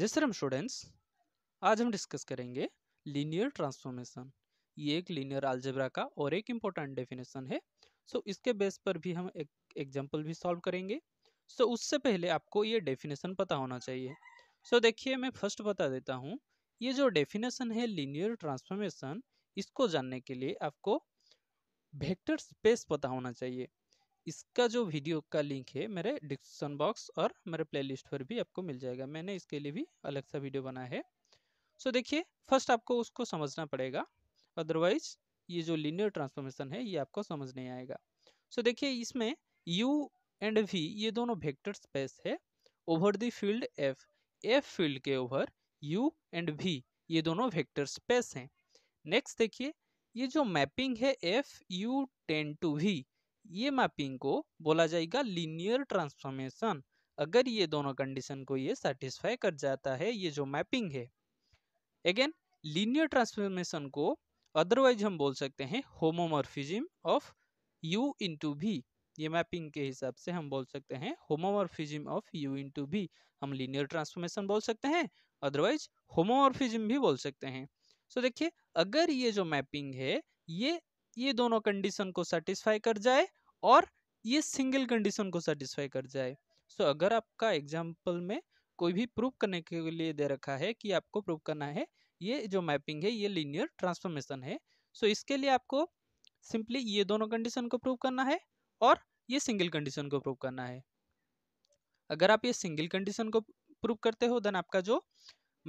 जिस स्टूडेंट्स आज हम डिस्कस करेंगे लीनियर ट्रांसफॉर्मेशन ये एक लीनियर आलजेब्रा का और एक इम्पोर्टेंट डेफिनेशन है सो so, इसके बेस पर भी हम एक एग्जाम्पल भी सॉल्व करेंगे सो so, उससे पहले आपको ये डेफिनेशन पता होना चाहिए सो so, देखिए मैं फर्स्ट बता देता हूँ ये जो डेफिनेशन है लीनियर ट्रांसफॉर्मेशन इसको जानने के लिए आपको वेक्टर स्पेस पता होना चाहिए इसका जो वीडियो का लिंक है मेरे डिस्क्रिप्शन बॉक्स और मेरे प्लेलिस्ट पर भी आपको मिल जाएगा मैंने इसके लिए भी अलग सा वीडियो बनाया है सो so, देखिए फर्स्ट आपको उसको समझना पड़ेगा अदरवाइज ये जो लिनियर ट्रांसफॉर्मेशन है ये आपको समझ नहीं आएगा सो so, देखिए इसमें यू एंड वी ये दोनों वेक्टर स्पेस है over the field F F field के ओवर यू एंड वी ये दोनों वेक्टर स्पेस हैं नेक्स्ट देखिए ये जो मैपिंग है F U ten to V ये मैपिंग को बोला जाएगा लीनियर ट्रांसफॉर्मेशन अगर ये दोनों कंडीशन को ये सेटिस्फाई कर जाता है ये जो मैपिंग है अगेन लीनियर ट्रांसफॉर्मेशन को अदरवाइज हम बोल सकते हैं होमोमोरफिजिम ऑफ यू इंटू भी ये मैपिंग के हिसाब से हम बोल सकते हैं होमोमोरफिजिम ऑफ यू इंटू भी हम लीनियर ट्रांसफॉर्मेशन बोल सकते हैं अदरवाइज होमोमोरफिजिम भी बोल सकते हैं सो so, देखिए अगर ये जो मैपिंग है ये ये दोनों कंडीशन को सेटिस्फाई कर जाए और ये सिंगल कंडीशन को सेटिस्फाई कर जाए सो so, अगर आपका एग्जाम्पल में कोई भी प्रूव करने के लिए दे रखा है कि आपको प्रूव करना है ये जो मैपिंग है ये लीनियर ट्रांसफॉर्मेशन है सो so, इसके लिए आपको सिंपली ये दोनों कंडीशन को प्रूव करना है और ये सिंगल कंडीशन को प्रूव करना है अगर आप ये सिंगल कंडीशन को प्रूव करते हो देन आपका जो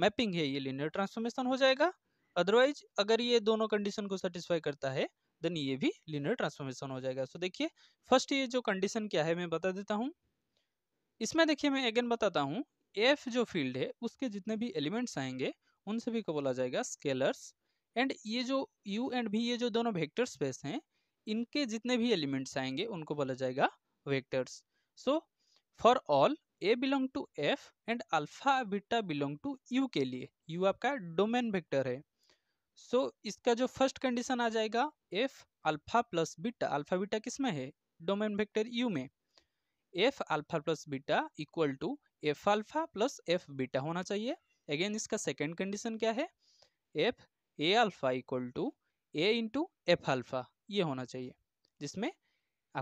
मैपिंग है ये लीनियर ट्रांसफॉर्मेशन हो जाएगा अदरवाइज अगर ये दोनों कंडीशन को सेटिस्फाई करता है देन ये भी लिनियर ट्रांसफॉर्मेशन हो जाएगा सो देखिए फर्स्ट ये जो कंडीशन क्या है मैं बता देता हूँ इसमें देखिए मैं अगेन बताता हूँ एफ जो फील्ड है उसके जितने भी एलिमेंट्स आएंगे उन सभी को बोला जाएगा स्केलर्स एंड ये जो यू एंड भी ये जो दोनों वेक्टर स्पेस हैं इनके जितने भी एलिमेंट्स आएंगे उनको बोला जाएगा vectors so for all A belong to F and alpha beta belong to U के लिए यू आपका डोमेन वेक्टर है सो so, इसका जो फर्स्ट कंडीशन आ जाएगा F alpha plus beta alpha beta किस में है डोमेन वेक्टर यू में F alpha plus beta equal to F alpha plus F beta होना चाहिए अगेन इसका सेकेंड कंडीशन क्या है F A alpha equal to A into F alpha ये होना चाहिए जिसमें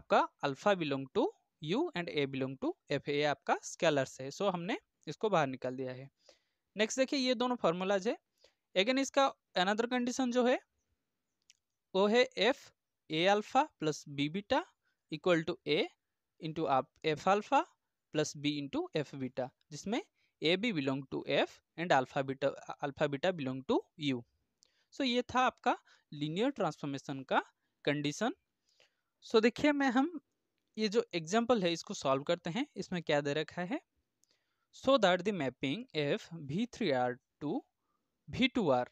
आपका alpha belong to U and A belong to F A आपका स्केलर्स है सो so, हमने इसको बाहर निकाल दिया है नेक्स्ट देखिए ये दोनों फार्मूलाज है अगेन इसका अनदर कंडीशन जो है वो है F A alpha plus B beta equal to A into आप F alpha plus B into F beta जिसमें A B belong to F and alpha beta alpha beta belong to U so ये था आपका linear transformation का condition so so, देखिए मैं हम ये जो एग्जाम्पल है इसको सॉल्व करते हैं इसमें क्या दे रखा है so that the mapping F V three R to V2R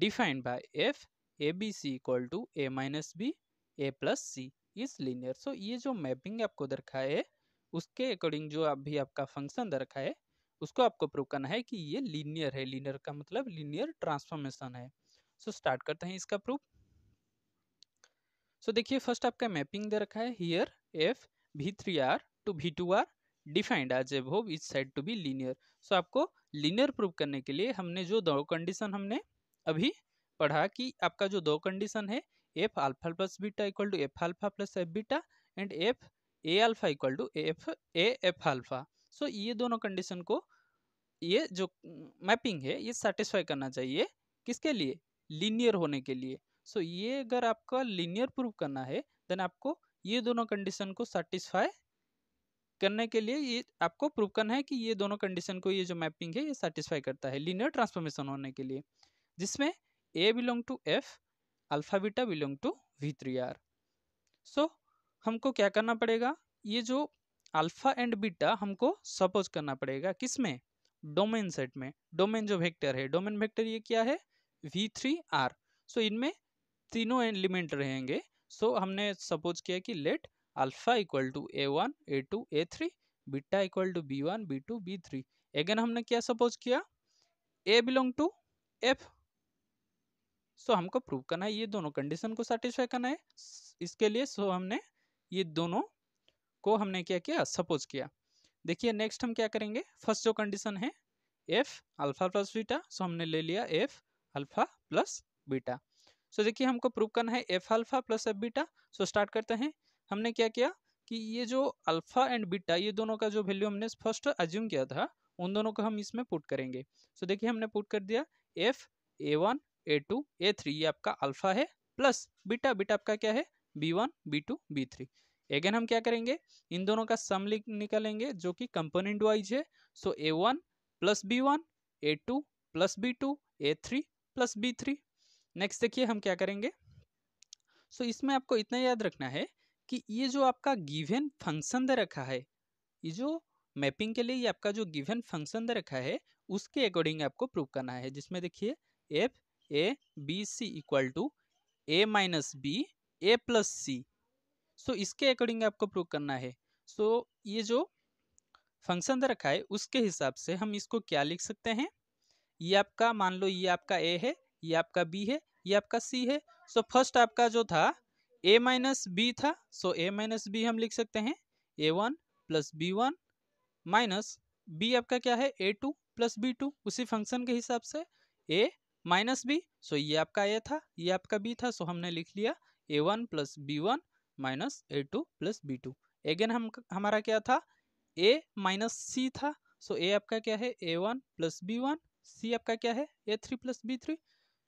defined by F ABC equal to A minus B A plus C is linear so ये जो मैपिंग आपको दरखा है उसके अकॉर्डिंग जो आप भी आपका फंक्शन दरखा है उसको आपको प्रूव करना है कि ये लीनियर है लीनियर का मतलब लीनियर ट्रांसफॉर्मेशन है सो so, स्टार्ट करते हैं इसका प्रूफ सो so, देखिए फर्स्ट आपका मैपिंग दे रखा है here F V three R to V two R defined as above is set to be linear so आपको लीनियर प्रूव करने के लिए हमने जो दो कंडीशन हमने अभी पढ़ा कि आपका जो दो कंडीशन है F alpha plus beta equal to F alpha plus F beta and F A alpha equal to F A F alpha so ये दोनों कंडीशन को ये जो मैपिंग है ये सेटिस्फाई करना चाहिए किसके लिए लीनियर होने के लिए सो so, ये अगर आपका लीनियर प्रूव करना है देन आपको ये दोनों कंडीशन को सेटिस्फाई करने के लिए ये आपको प्रूव करना है कि ये दोनों कंडीशन को ये जो मैपिंग है ये सेटिस्फाई करता है लीनियर ट्रांसफॉर्मेशन होने के लिए जिसमें A belong to F alpha beta belong to V three R so हमको क्या करना पड़ेगा ये जो अल्फा एंड बीटा हमको सपोज करना पड़ेगा किस में डोमेन सेट में डोमेन जो वेक्टर है डोमेन वेक्टर ये क्या है वी थ्री आर सो इनमें तीनों एलिमेंट रहेंगे सो so, हमने सपोज किया कि let alpha equal to A one A two A three beta equal to B one B two B three again हमने क्या सपोज किया A belong to F so हमको प्रूव करना है ये दोनों कंडीशन को सेटिस्फाई करना है इसके लिए सो so हमने ये दोनों को हमने क्या किया सपोज किया देखिए नेक्स्ट हम क्या करेंगे फर्स्ट जो कंडीशन है F alpha plus beta so हमने ले लिया F alpha plus beta so देखिए हमको प्रूव करना है F alpha plus F beta so start करते हैं हमने क्या किया कि ये जो अल्फ़ा एंड बीटा ये दोनों का जो वैल्यू हमने फर्स्ट अज्यूम किया था उन दोनों को हम इसमें पुट करेंगे सो देखिए हमने पुट कर दिया F A one A two A three ये आपका अल्फ़ा है प्लस बीटा बीटा आपका क्या है B one B two B three again हम क्या करेंगे इन दोनों का सम निकालेंगे जो कि कंपोनेंट वाइज है so A one plus B one A two plus B two A three plus B three next देखिए हम क्या करेंगे सो so, इसमें आपको इतना याद रखना है कि ये जो आपका गिवन फंक्शन दे रखा है ये जो मैपिंग के लिए ये आपका जो गिवन फंक्शन दे रखा है उसके अकॉर्डिंग आपको प्रूव करना है जिसमें देखिए F A B C equal to A minus B A plus C so इसके अकॉर्डिंग आपको प्रूव करना है सो so, ये जो फंक्शन दे रखा है उसके हिसाब से हम इसको क्या लिख सकते हैं ये आपका मान लो ये आपका ए है ये आपका बी है ये आपका सी है सो so, फर्स्ट आपका जो था ए माइनस बी था सो ए माइनस बी हम लिख सकते हैं A one plus B one minus B आपका क्या है A two plus B two उसी फंक्शन के हिसाब से ए माइनस बी सो ये आपका ए था ये आपका बी था सो हमने लिख लिया A one plus B one minus A two plus B two again हम हमारा क्या था ए माइनस सी था सो ए आपका क्या है A one plus B one C आपका क्या है A three plus B three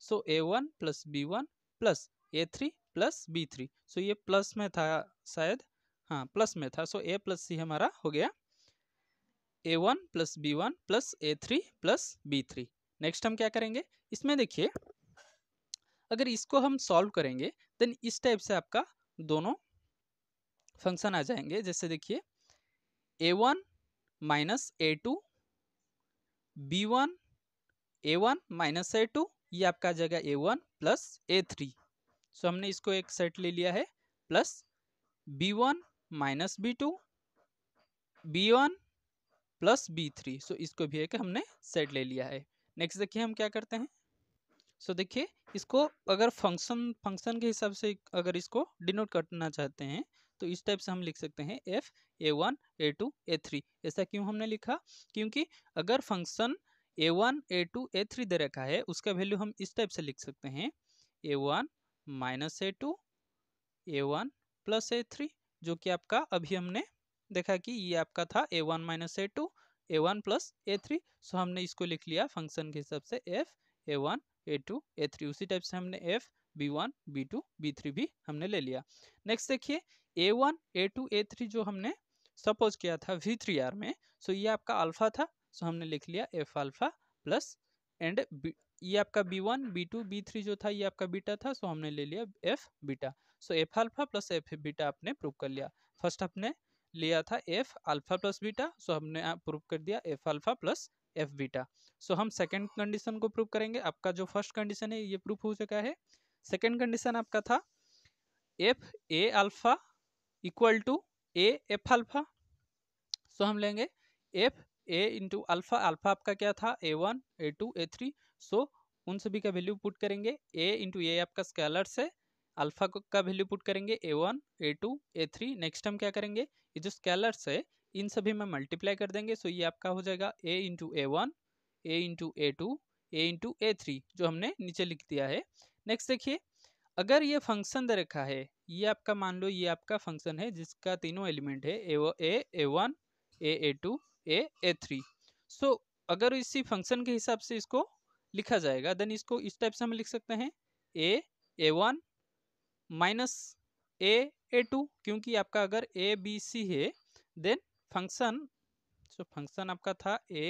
so A one plus B one plus A three plus B three so ये प्लस में था शायद हाँ प्लस में था सो ए प्लस सी हमारा हो गया A one plus B one plus A three plus B three next हम क्या करेंगे इसमें देखिए अगर इसको हम सॉल्व करेंगे देन इस टाइप से आपका दोनों फंक्शन आ जाएंगे जैसे देखिए A one minus A two B one A one minus A two ये आपका आ जाएगा A one plus A three so हमने इसको एक सेट ले लिया है plus B one minus B two B one plus B three so इसको भी एक हमने सेट ले लिया है नेक्स्ट देखिए हम क्या करते हैं सो so, देखिए इसको अगर फंक्शन फंक्शन के हिसाब से अगर इसको डिनोट करना चाहते हैं तो इस टाइप से हम लिख सकते हैं F A one A two A three ऐसा क्यों हमने लिखा क्योंकि अगर function A one A two A three दे रखा है उसका वैल्यू हम इस टाइप से लिख सकते हैं A one minus A two A one plus A three जो कि आपका अभी हमने देखा कि ये आपका था A one minus A two A one plus A three so हमने इसको लिख लिया फंक्शन के हिसाब से F A one A two A three उसी टाइप से हमने F B one B two B three भी हमने ले लिया नेक्स्ट देखिए A one A two A three जो हमने सपोज किया था वी थ्री आर में सो ये आपका अल्फा था सो हमने लिख लिया एफ अल्फा प्लस एंड ये आपका B one B two B three जो था ये आपका बीटा था सो हमने ले लिया F beta so F alpha plus F beta आपने प्रूव कर लिया फर्स्ट आपने लिया था F alpha plus beta so हमने प्रूव कर दिया F alpha plus F beta so हम सेकेंड कंडीशन को प्रूव करेंगे आपका जो फर्स्ट कंडीशन है ये प्रूफ हो चुका है सेकेंड कंडीशन आपका था F A alpha equal to A F alpha so हम लेंगे F A into alpha alpha आपका क्या था A one A two A three so उन सभी का वैल्यू पुट करेंगे ए इंटू ए आपका स्केलर्स है अल्फा का वैल्यू पुट करेंगे A one A two A three next हम क्या करेंगे ये जो स्केलर्स है इन सभी में मल्टीप्लाई कर देंगे सो ये आपका हो जाएगा A into A one A into A two A into A three जो हमने नीचे लिख दिया है नेक्स्ट देखिए अगर ये फंक्शन दे रखा है ये आपका मान लो ये आपका फंक्शन है जिसका तीनों एलिमेंट है A A A one A A two A A three so अगर इसी फंक्शन के हिसाब से इसको लिखा जाएगा देन इसको इस टाइप से हम लिख सकते हैं A A one minus A A two क्योंकि आपका अगर ए बी सी है देन फंक्शन सो फंक्शन आपका था ए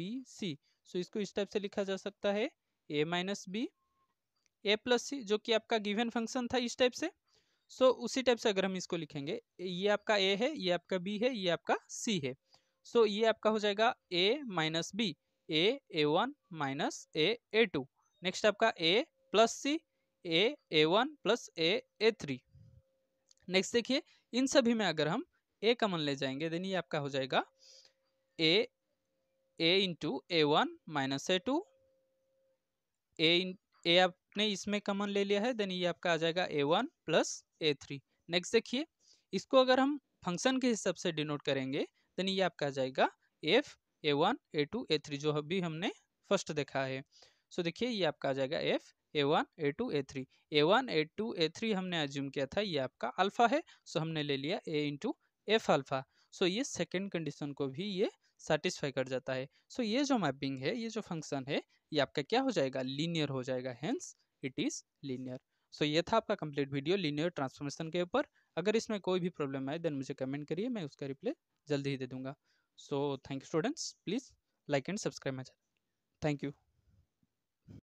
बी सी सो इसको इस टाइप से लिखा जा सकता है A minus B A plus C जो कि आपका गिवन फंक्शन था इस टाइप से सो so, उसी टाइप से अगर हम इसको लिखेंगे ये आपका ए है ये आपका बी है ये आपका सी है सो so, ये आपका हो जाएगा A minus B A A one minus A A two next आपका A plus C A A one plus A A three next देखिए इन सभी में अगर हम ए कमन ले जाएंगे देन ये आपका हो जाएगा A A into A one minus A two A इन ए आपने इसमें कमन ले लिया है देन ये आपका आ जाएगा A one plus A three next देखिए इसको अगर हम फंक्शन के हिसाब से डिनोट करेंगे देन ये आपका आ जाएगा F A one A two A three जो अभी हमने फर्स्ट देखा है सो so, देखिए ये आपका आ जाएगा F A one A two A three A one A two A three हमने एज्यूम किया था ये आपका अल्फ़ा है सो हमने ले लिया A into F alpha so ये सेकेंड कंडीशन को भी ये सेटिस्फाई कर जाता है सो so, ये जो मैपिंग है ये जो फंक्शन है ये आपका क्या हो जाएगा लीनियर हो जाएगा hence it is linear so ये था आपका कंप्लीट वीडियो लीनियर ट्रांसफॉर्मेशन के ऊपर अगर इसमें कोई भी प्रॉब्लम आए देन मुझे कमेंट करिए मैं उसका रिप्लाई जल्दी ही दे दूंगा So thank you students. Please like and subscribe my channel. Thank you.